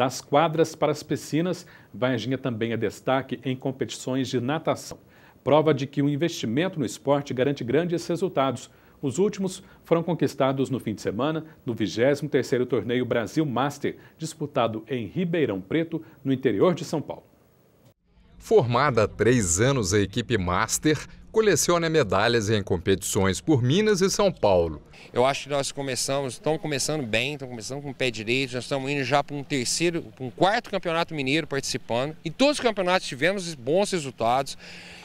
Das quadras para as piscinas, Varginha também é destaque em competições de natação. Prova de que o investimento no esporte garante grandes resultados. Os últimos foram conquistados no fim de semana no 23º Torneio Brasil Master, disputado em Ribeirão Preto, no interior de São Paulo. Formada há três anos, a equipe Master coleciona medalhas em competições por Minas e São Paulo. Eu acho que nós começamos, estamos começando bem, estamos começando com o pé direito, nós estamos indo já para um terceiro, para um quarto campeonato mineiro participando. Em todos os campeonatos tivemos bons resultados.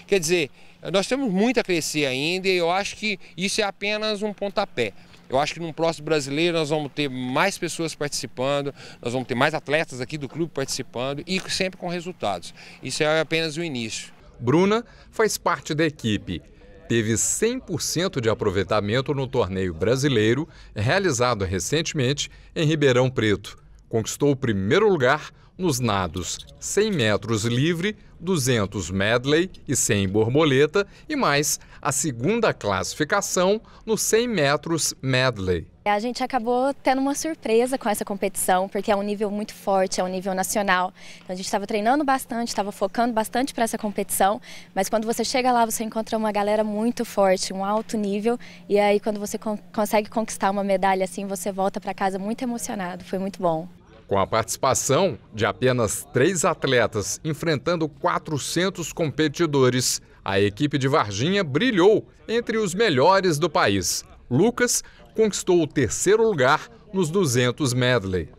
Quer dizer, nós temos muito a crescer ainda e eu acho que isso é apenas um pontapé. Eu acho que num próximo brasileiro nós vamos ter mais pessoas participando, nós vamos ter mais atletas aqui do clube participando e sempre com resultados. Isso é apenas o início. Bruna faz parte da equipe. Teve 100% de aproveitamento no torneio brasileiro, realizado recentemente em Ribeirão Preto. Conquistou o primeiro lugar nos nados 100 metros livre, 200 medley e 100 borboleta, e mais a segunda classificação no 100 metros medley. A gente acabou tendo uma surpresa com essa competição, porque é um nível muito forte, é um nível nacional. Então a gente estava treinando bastante, estava focando bastante para essa competição, mas quando você chega lá, você encontra uma galera muito forte, um alto nível, e aí quando você con consegue conquistar uma medalha assim, você volta para casa muito emocionado, foi muito bom. Com a participação de apenas três atletas enfrentando 400 competidores, a equipe de Varginha brilhou entre os melhores do país. Lucas conquistou o terceiro lugar nos 200 medley.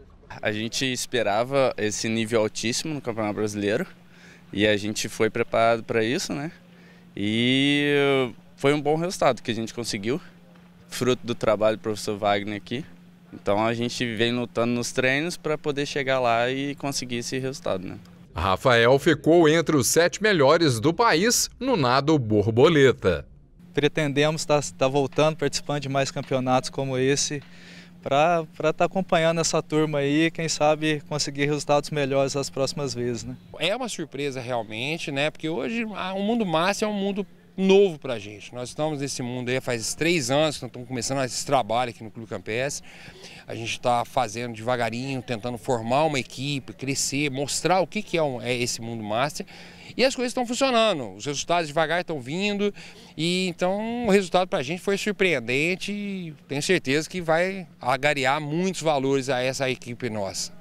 A gente esperava esse nível altíssimo no Campeonato Brasileiro e a gente foi preparado para isso, né? E foi um bom resultado que a gente conseguiu, fruto do trabalho do professor Wagner aqui. Então a gente vem lutando nos treinos para poder chegar lá e conseguir esse resultado, né? Rafael ficou entre os sete melhores do país no nado borboleta. Pretendemos estar tá, tá voltando, participando de mais campeonatos como esse, para estar tá acompanhando essa turma aí, quem sabe conseguir resultados melhores as próximas vezes. Né? É uma surpresa realmente, né? Porque hoje ah, o mundo massa é um mundo novo para a gente. Nós estamos nesse mundo aí faz três anos que estamos começando esse trabalho aqui no Clube Campestre. A gente está fazendo devagarinho, tentando formar uma equipe, crescer, mostrar o que, que é, um, é esse mundo master. E as coisas estão funcionando, os resultados devagar estão vindo. E então o resultado para a gente foi surpreendente e tenho certeza que vai agariar muitos valores a essa equipe nossa.